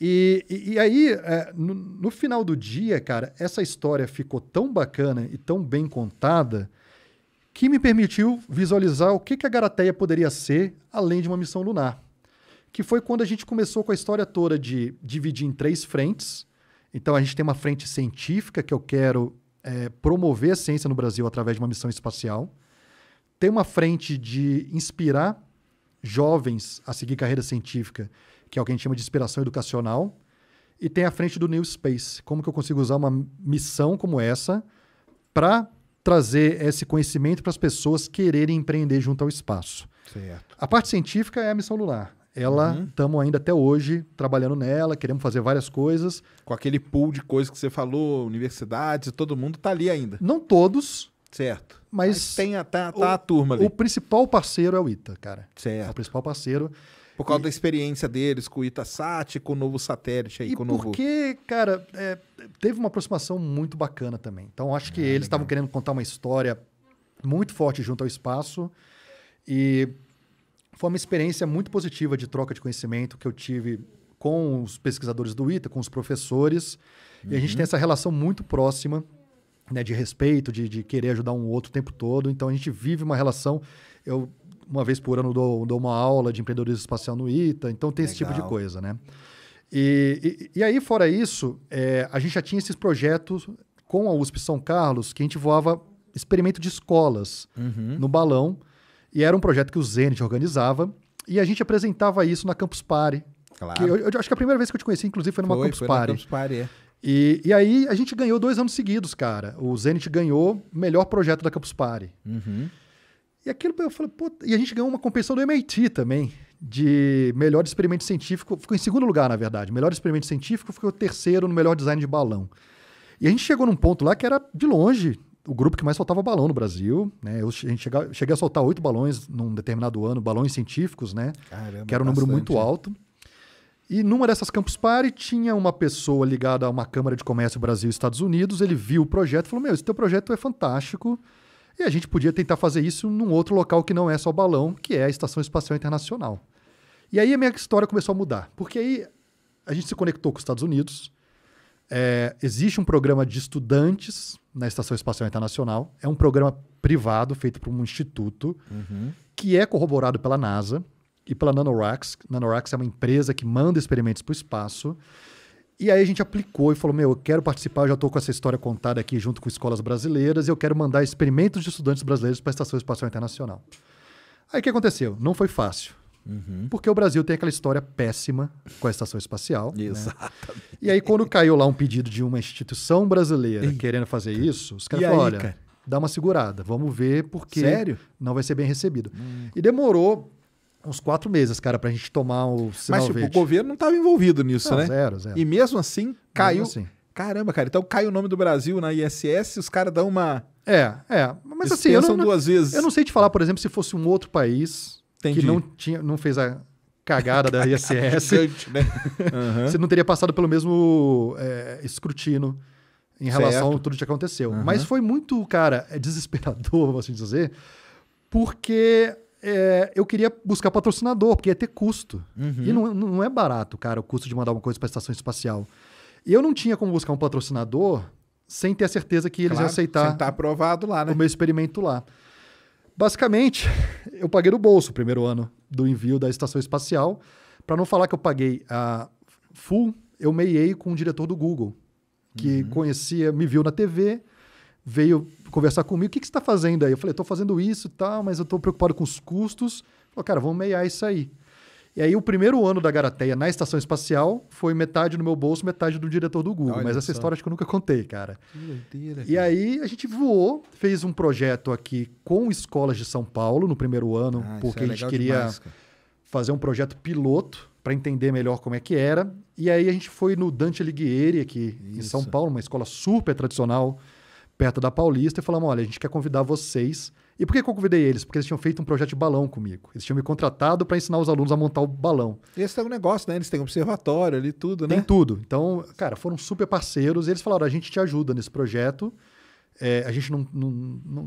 E, e, e aí, é, no, no final do dia, cara, essa história ficou tão bacana e tão bem contada que me permitiu visualizar o que, que a Garateia poderia ser além de uma missão lunar. Que foi quando a gente começou com a história toda de dividir em três frentes. Então a gente tem uma frente científica que eu quero é, promover a ciência no Brasil através de uma missão espacial. Tem uma frente de inspirar jovens a seguir carreira científica que é o que a gente chama de inspiração educacional, e tem a frente do New Space. Como que eu consigo usar uma missão como essa para trazer esse conhecimento para as pessoas quererem empreender junto ao espaço? Certo. A parte científica é a missão lunar. Ela, estamos uhum. ainda até hoje trabalhando nela, queremos fazer várias coisas. Com aquele pool de coisas que você falou, universidades, todo mundo está ali ainda. Não todos, Certo. Mas, Mas tem a, tá, tá o, a turma ali. O principal parceiro é o ITA, cara. Certo. É o principal parceiro. Por causa e... da experiência deles com o Itasat, com o novo satélite aí, e com o novo. Porque, cara, é, teve uma aproximação muito bacana também. Então, acho que é, eles estavam querendo contar uma história muito forte junto ao espaço. E foi uma experiência muito positiva de troca de conhecimento que eu tive com os pesquisadores do ITA, com os professores. Uhum. E a gente tem uhum. essa relação muito próxima né, de respeito, de, de querer ajudar um outro o tempo todo. Então a gente vive uma relação. Eu, uma vez por ano, dou, dou uma aula de empreendedorismo espacial no ITA, então tem Legal. esse tipo de coisa, né? E, e, e aí, fora isso, é, a gente já tinha esses projetos com a USP São Carlos, que a gente voava experimento de escolas uhum. no balão, e era um projeto que o Zenit organizava, e a gente apresentava isso na Campus Party. Claro. Eu, eu, acho que a primeira vez que eu te conheci, inclusive, foi numa foi, Campus foi Party. Na Campus Party é. E, e aí a gente ganhou dois anos seguidos, cara. O Zenit ganhou melhor projeto da Campus Party. Uhum. E aquilo eu falei, pô, e a gente ganhou uma competição do MIT também, de melhor experimento científico. Ficou em segundo lugar, na verdade. Melhor experimento científico ficou terceiro no melhor design de balão. E a gente chegou num ponto lá que era de longe o grupo que mais soltava balão no Brasil. Né? Eu a gente chega, cheguei a soltar oito balões num determinado ano, balões científicos, né? Caramba, que era um número muito alto. E numa dessas Campus Party tinha uma pessoa ligada a uma Câmara de Comércio Brasil Estados Unidos, ele viu o projeto e falou: Meu, esse teu projeto é fantástico. E a gente podia tentar fazer isso num outro local que não é só o balão, que é a Estação Espacial Internacional. E aí a minha história começou a mudar, porque aí a gente se conectou com os Estados Unidos. É, existe um programa de estudantes na Estação Espacial Internacional, é um programa privado feito por um instituto uhum. que é corroborado pela NASA e pela NanoRacks. NanoRacks é uma empresa que manda experimentos para o espaço. E aí a gente aplicou e falou: Meu, eu quero participar, eu já estou com essa história contada aqui junto com escolas brasileiras, e eu quero mandar experimentos de estudantes brasileiros para a Estação Espacial Internacional. Aí o que aconteceu? Não foi fácil. Uhum. Porque o Brasil tem aquela história péssima com a estação espacial. Né? Exatamente. E aí, quando caiu lá um pedido de uma instituição brasileira querendo fazer isso, os caras falaram: olha, cara? dá uma segurada, vamos ver, porque Sério? não vai ser bem recebido. Hum. E demorou uns quatro meses, cara, pra gente tomar o Mas, tipo, o governo não estava envolvido nisso, não, né? Zero, zero. E mesmo assim, caiu. Mesmo assim. Caramba, cara, então cai o nome do Brasil na ISS, os caras dão uma. É, é. Mas assim, eu não, duas vezes. eu não sei te falar, por exemplo, se fosse um outro país Entendi. que não, tinha, não fez a cagada da ISS. Gigante, né? uhum. Você não teria passado pelo mesmo é, escrutínio em relação certo. a tudo que aconteceu. Uhum. Mas foi muito, cara, é desesperador, vamos assim dizer, porque é, eu queria buscar patrocinador, porque ia ter custo. Uhum. E não, não é barato, cara, o custo de mandar uma coisa para a estação espacial. E eu não tinha como buscar um patrocinador sem ter a certeza que eles claro, iam aceitar sem estar tá aprovado lá, né? o meu experimento lá. Basicamente, eu paguei no bolso o primeiro ano do envio da estação espacial. Para não falar que eu paguei a full, eu meiei com o diretor do Google, que uhum. conhecia, me viu na TV, veio conversar comigo, o que, que você está fazendo aí? Eu falei, estou fazendo isso e tal, mas eu estou preocupado com os custos. Falei, cara, vamos meiar isso aí. E aí o primeiro ano da Garateia na estação espacial foi metade no meu bolso, metade do diretor do Google. Olha mas essa só. história acho que eu nunca contei, cara. cara. E aí a gente voou, fez um projeto aqui com escolas de São Paulo no primeiro ano, ah, é porque é a gente queria demais, fazer um projeto piloto para entender melhor como é que era. E aí a gente foi no Dante Alighieri aqui isso. em São Paulo, uma escola super tradicional perto da Paulista e falamos: olha, a gente quer convidar vocês. E por que, eu convidei eles? Porque eles tinham feito um projeto de balão comigo. Eles tinham me contratado para ensinar os alunos a montar o balão. esse é um negócio, né? Eles têm um observatório ali, tudo, né? Tem tudo. Então, cara, foram super parceiros. E eles falaram: a gente te ajuda nesse projeto. É, a gente não, não,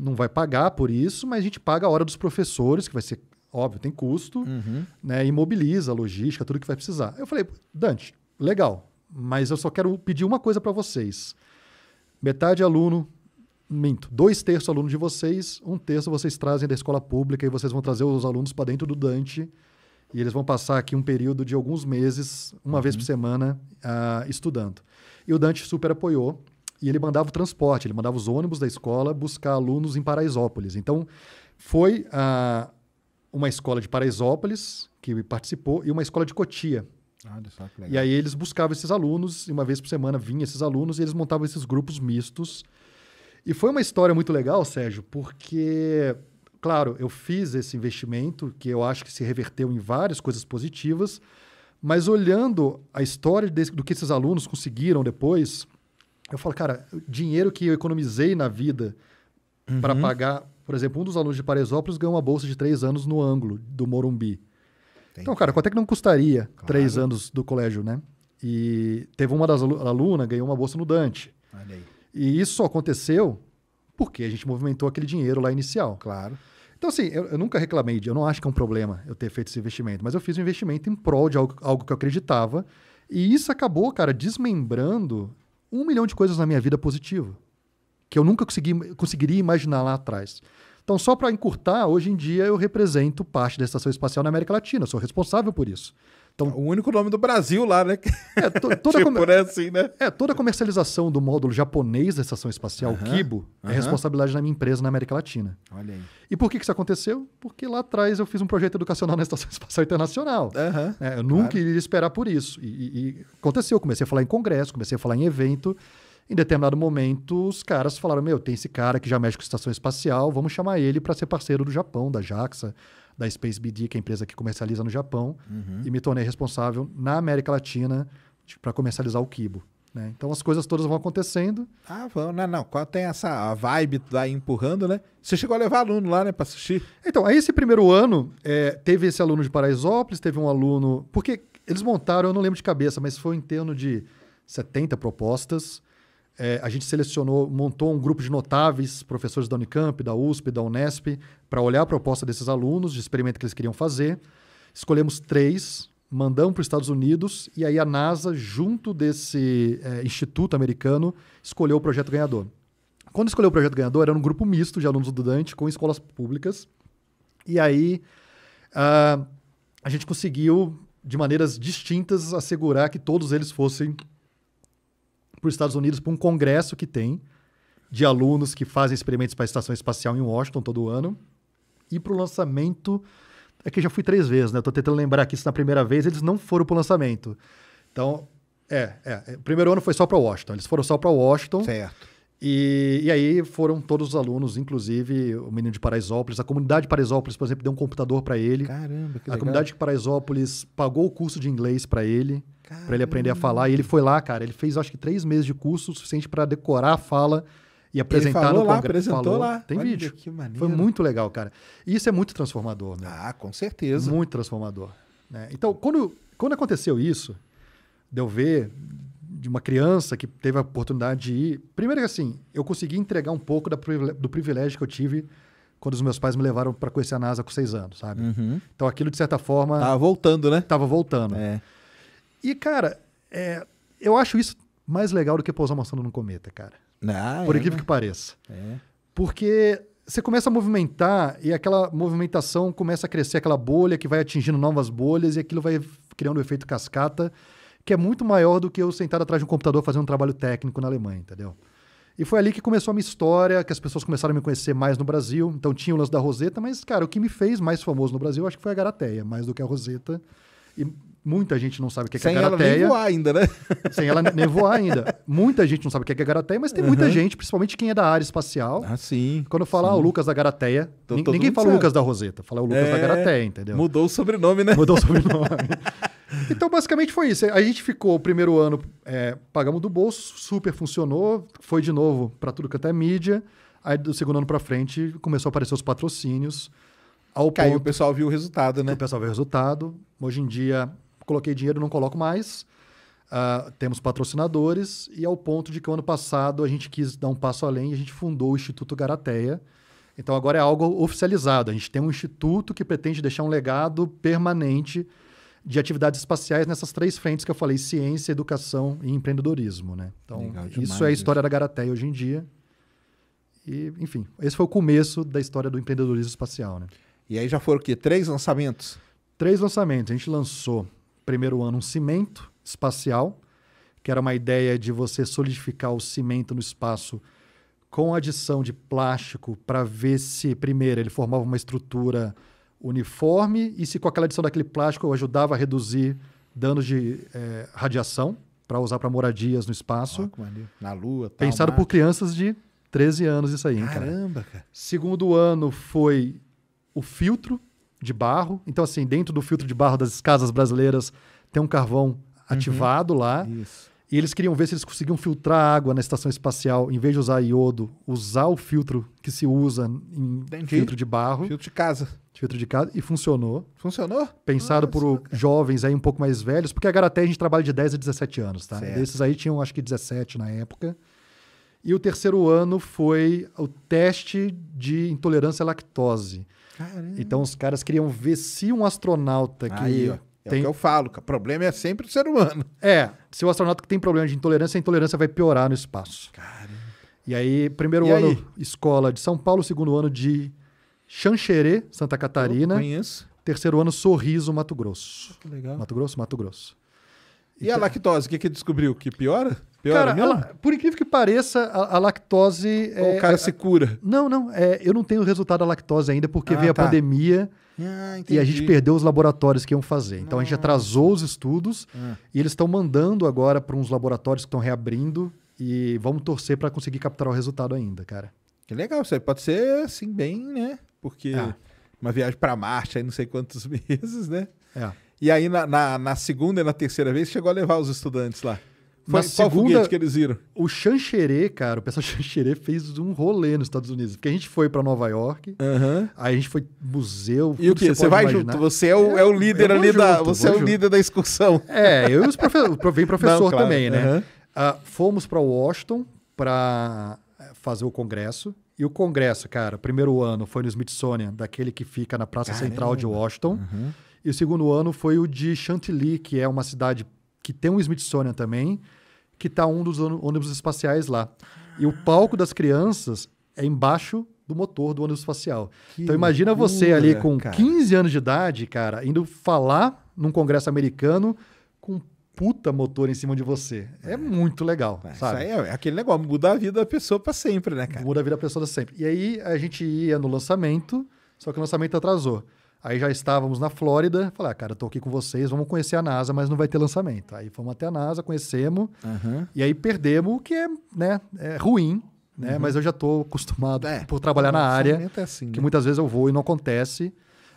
não vai pagar por isso, mas a gente paga a hora dos professores, que vai ser, óbvio, tem custo, uhum. né? Imobiliza, logística, tudo que vai precisar. Eu falei, Dante, legal, mas eu só quero pedir uma coisa para vocês. Metade aluno, minto, dois terços alunos de vocês, um terço vocês trazem da escola pública e vocês vão trazer os alunos para dentro do Dante e eles vão passar aqui um período de alguns meses, uma uhum. vez por semana, uh, estudando. E o Dante super apoiou e ele mandava o transporte, ele mandava os ônibus da escola buscar alunos em Paraisópolis. Então, foi uh, uma escola de Paraisópolis que participou e uma escola de Cotia. Ah, e aí eles buscavam esses alunos, e uma vez por semana vinham esses alunos e eles montavam esses grupos mistos e foi uma história muito legal, Sérgio, porque, claro, eu fiz esse investimento que eu acho que se reverteu em várias coisas positivas, mas olhando a história desse, do que esses alunos conseguiram depois, eu falo, cara, dinheiro que eu economizei na vida uhum. para pagar. Por exemplo, um dos alunos de Paraisópolis ganhou uma bolsa de três anos no ângulo do Morumbi. Tem então, cara, quanto é que não custaria claro. três anos do colégio, né? E teve uma das alunas, ganhou uma bolsa no Dante. Olha aí. E isso só aconteceu porque a gente movimentou aquele dinheiro lá inicial. Claro. Então, assim, eu, eu, nunca reclamei, de, eu não acho que é um problema eu ter feito esse investimento, mas eu fiz um investimento em prol de algo, algo que eu acreditava. E isso acabou, cara, desmembrando um milhão de coisas na minha vida positiva, que eu nunca consegui, conseguiria imaginar lá atrás. Então, só para encurtar, hoje em dia eu represento parte da Estação Espacial na América Latina, sou responsável por isso. Então, o único nome do Brasil lá, né? É, to, toda tipo, né, assim, né? É, toda a comercialização do módulo japonês da estação espacial Kibo é responsabilidade da minha empresa na América Latina. Olha aí. E por que, que isso aconteceu? Porque lá atrás eu fiz um projeto educacional na Estação Espacial Internacional. Uhum, é, eu nunca claro. iria esperar por isso. E, e, e aconteceu, comecei a falar em congresso, comecei a falar em evento. Em determinado momento, os caras falaram: Meu, tem esse cara que já mexe com estação espacial, vamos chamar ele para ser parceiro do Japão, da JAXA, da Space BD, que é a empresa que comercializa no Japão, uhum. e me tornei responsável na América Latina para tipo, comercializar o Kibo. Né? Então as coisas todas vão acontecendo. Ah, vão, não, não. Qual tem essa vibe lá tá empurrando, né? Você chegou a levar aluno lá, né, para assistir? Então, aí esse primeiro ano, é, teve esse aluno de Paraisópolis, teve um aluno. Porque eles montaram, eu não lembro de cabeça, mas foi em torno de 70 propostas é, a gente selecionou, montou um grupo de notáveis, professores da Unicamp, da USP, da Unesp, para olhar a proposta desses alunos, de experimento que eles queriam fazer. Escolhemos três, mandamos para os Estados Unidos e aí a NASA, junto desse é, instituto americano, escolheu o projeto ganhador. Quando escolheu o projeto ganhador, era um grupo misto de alunos do Dante com escolas públicas. E aí uh, a gente conseguiu, de maneiras distintas, assegurar que todos eles fossem para os Estados Unidos para um congresso que tem de alunos que fazem experimentos para a estação espacial em Washington todo ano e para o lançamento. É que já fui três vezes, né? Estou tentando lembrar que isso na primeira vez eles não foram para o lançamento. Então, é, é, é. O primeiro ano foi só para Washington. Eles foram só para Washington. Certo. E, e, aí foram todos os alunos, inclusive o menino de Paraisópolis. A comunidade de Paraisópolis, por exemplo, deu um computador para ele. Caramba, que A legal. comunidade de Paraisópolis pagou o curso de inglês para ele, para ele aprender a falar. E ele foi lá, cara. Ele fez acho que três meses de curso, o suficiente para decorar a fala e apresentar ele falou no Lá, falou, lá. Tem Olha vídeo. Que maneiro. Foi muito legal, cara. E isso é muito transformador, né? Ah, com certeza. Muito transformador. Né? Então, quando, quando aconteceu isso, deu ver de uma criança que teve a oportunidade de ir. Primeiro que assim, eu consegui entregar um pouco da, do privilégio que eu tive quando os meus pais me levaram para conhecer a NASA com seis anos, sabe? Uhum. Então aquilo, de certa forma. Tava voltando, né? Tava voltando. É. E, cara, é, eu acho isso mais legal do que pousar uma sonda num cometa, cara. Ah, Por é, incrível né? que pareça. É. Porque você começa a movimentar e aquela movimentação começa a crescer, aquela bolha que vai atingindo novas bolhas e aquilo vai criando o um efeito cascata que é muito maior do que eu sentado atrás de um computador fazendo um trabalho técnico na Alemanha, entendeu? E foi ali que começou a minha história, que as pessoas começaram a me conhecer mais no Brasil. Então tinha o lance da Roseta, mas, cara, o que me fez mais famoso no Brasil, acho que foi a Garateia, mais do que a Roseta. E muita gente não sabe o que é, Sem que é a Garateia. Sem ela nem voar ainda, né? Sem ela nem voar ainda. Muita gente não sabe o que é, é a Garateia, mas tem muita gente, principalmente quem é da área espacial. Ah, sim. Quando fala ah, sim. o Lucas da Garateia, tô, ninguém fala o Lucas da Roseta, fala o Lucas é... da Garateia, entendeu? Mudou o sobrenome, né? Mudou o sobrenome. Então, basicamente foi isso. A gente ficou o primeiro ano, é, pagamos do bolso, super funcionou, foi de novo para tudo que é mídia. Aí, do segundo ano para frente, começou a aparecer os patrocínios. Ao ponto... o pessoal viu o resultado, né? O pessoal viu o resultado. Hoje em dia, coloquei dinheiro, não coloco mais. Uh, temos patrocinadores, e ao ponto de que o ano passado a gente quis dar um passo além e a gente fundou o Instituto Garateia. Então agora é algo oficializado. A gente tem um instituto que pretende deixar um legado permanente de atividades espaciais nessas três frentes que eu falei: ciência, educação e empreendedorismo. Né? Então, demais, isso é a história da Garateia hoje em dia. E, enfim, esse foi o começo da história do empreendedorismo espacial. Né? E aí já foram o quê? Três lançamentos? Três lançamentos. A gente lançou, primeiro ano, um cimento espacial, que era uma ideia de você solidificar o cimento no espaço com adição de plástico para ver se, primeiro, ele formava uma estrutura uniforme e se com aquela adição daquele plástico eu ajudava a reduzir danos de é, radiação para usar para moradias no espaço. Oh, Na Lua, tal, Pensado Marte. por crianças de 13 anos isso aí, Caramba, cara. cara. Segundo ano foi o filtro de barro. Então assim, dentro do filtro de barro das casas brasileiras tem um carvão uhum. ativado lá. Isso. E eles queriam ver se eles conseguiam filtrar água na estação espacial, em vez de usar iodo, usar o filtro que se usa em Entendi. filtro de barro. Filtro de casa. Filtro de casa. E funcionou. Funcionou? Pensado Nossa, ah, por é cara. jovens aí um pouco mais velhos, porque agora até a gente trabalha de 10 a 17 anos, tá? Certo. Esses aí tinham acho que 17 na época. E o terceiro ano foi o teste de intolerância à lactose. Caramba. Então os caras queriam ver se um astronauta que aí, é tem... o que eu falo, o problema é sempre o ser humano. É, se o astronauta que tem problema de intolerância, a intolerância vai piorar no espaço. Cara. E aí, primeiro e ano, aí? escola de São Paulo, segundo ano de Xanxerê, Santa Catarina. Eu conheço. Terceiro ano, Sorriso, Mato Grosso. Que legal. Mato Grosso, Mato Grosso. E a lactose, o que, que descobriu? Que piora? Piora cara, a, por incrível que pareça, a, a lactose. É, o cara se cura. Não, não. É, eu não tenho resultado da lactose ainda, porque ah, veio tá. a pandemia ah, e a gente perdeu os laboratórios que iam fazer. Então a gente ah. atrasou os estudos ah. e eles estão mandando agora para uns laboratórios que estão reabrindo e vamos torcer para conseguir capturar o resultado ainda, cara. Que legal, isso aí pode ser assim, bem, né? Porque é. uma viagem para Marte aí não sei quantos meses, né? É. E aí, na, na, na, segunda e na terceira vez, chegou a levar os estudantes lá. Foi na segunda, que eles viram? O Xanxerê, cara, o pessoal Xanxerê fez um rolê nos Estados Unidos. Porque a gente foi para Nova York, uhum. aí a gente foi museu. E o que? Você, você vai imaginar. junto? Você é o, é, é o líder ali junto, da. Você é o junto. líder da excursão. É, eu e os professores. Vem professor Não, claro. também, né? Uhum. Uh, fomos para Washington para eh, fazer o congresso. E o congresso, cara, primeiro ano foi no Smithsonian, daquele que fica na Praça Caramba. Central de Washington. Uhum. E o segundo ano foi o de Chantilly, que é uma cidade que tem um Smithsonian também, que está um dos ônibus espaciais lá. E o palco das crianças é embaixo do motor do ônibus espacial. Que então imagina loucura, você ali com cara. 15 anos de idade, cara, indo falar num congresso americano com puta motor em cima de você. É, é muito legal, é, sabe? Isso aí é, é aquele negócio, muda a vida da pessoa para sempre, né, cara? Muda a vida da pessoa para sempre. E aí a gente ia no lançamento, só que o lançamento atrasou. Aí já estávamos na Flórida, falei, ah, cara, tô aqui com vocês, vamos conhecer a NASA, mas não vai ter lançamento. Aí fomos até a NASA, conhecemos, uhum. e aí perdemos, o que é, né, é ruim, né? Uhum. Mas eu já tô acostumado é, por trabalhar na área, é assim, que né? muitas vezes eu vou e não acontece.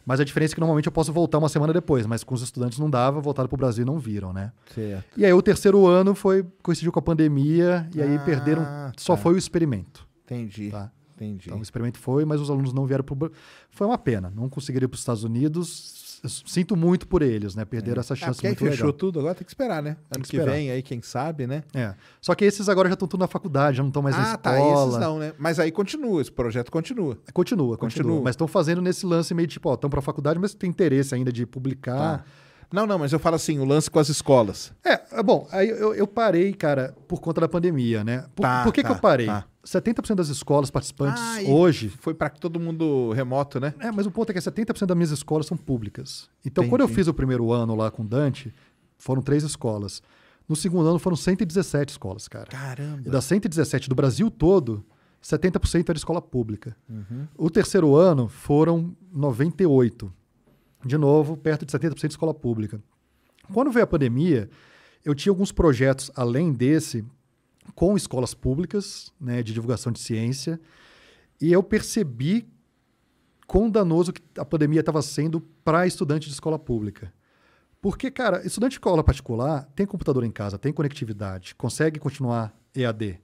Mas a diferença é que normalmente eu posso voltar uma semana depois, mas com os estudantes não dava, voltaram para o Brasil e não viram, né? Certo. E aí o terceiro ano foi coincidiu com a pandemia, e ah, aí perderam, tá. só foi o experimento. Entendi. Tá? Entendi. Então o experimento foi, mas os alunos não vieram para Foi uma pena, não conseguiram ir para os Estados Unidos. Sinto muito por eles, né? Perderam é. essa é, chance é, muito fechou legal. tudo, agora tem que esperar, né? Ano que, que, vem aí, quem sabe, né? É. Só que esses agora já estão tudo na faculdade, já não estão mais ah, na escola. Ah, tá, esses não, né? Mas aí continua, esse projeto continua. Continua, continua. continua. Mas estão fazendo nesse lance meio tipo, ó, estão para a faculdade, mas tem interesse ainda de publicar. Tá. Não, não, mas eu falo assim, o lance com as escolas. É, é bom, aí eu, eu parei, cara, por conta da pandemia, né? Por, tá, por que, tá, que eu tá, parei? Tá. 70% das escolas participantes ah, hoje. Foi para todo mundo remoto, né? É, mas o ponto é que 70% das minhas escolas são públicas. Então, Entendi. quando eu fiz o primeiro ano lá com Dante, foram três escolas. No segundo ano foram 117 escolas, cara. Caramba! E das 117 do Brasil todo, 70% era escola pública. Uhum. O terceiro ano foram 98. De novo, perto de 70% de escola pública. Quando veio a pandemia, eu tinha alguns projetos além desse com escolas públicas né, de divulgação de ciência. E eu percebi quão danoso que a pandemia estava sendo para estudante de escola pública. Porque, cara, estudante de escola particular tem computador em casa, tem conectividade, consegue continuar EAD.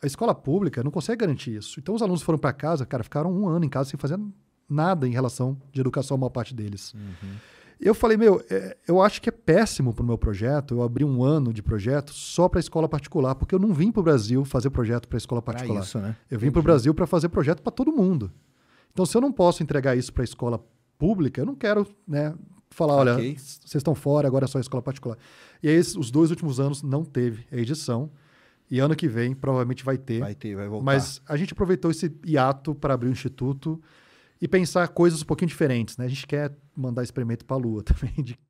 A escola pública não consegue garantir isso. Então, os alunos foram para casa, cara, ficaram um ano em casa sem fazer nada em relação de educação, a maior parte deles. Uhum. Eu falei, meu, é, eu acho que é péssimo para o meu projeto eu abri um ano de projeto só para escola particular, porque eu não vim para o Brasil fazer projeto para escola particular. isso, né? Eu vim para o Brasil para fazer projeto para todo mundo. Então, se eu não posso entregar isso para a escola pública, eu não quero né, falar, okay. olha, vocês estão fora, agora é só escola particular. E aí, os dois últimos anos não teve a edição. E ano que vem provavelmente vai ter. Vai ter, vai voltar. Mas a gente aproveitou esse hiato para abrir o um instituto e pensar coisas um pouquinho diferentes, né? A gente quer mandar experimento para a Lua também, de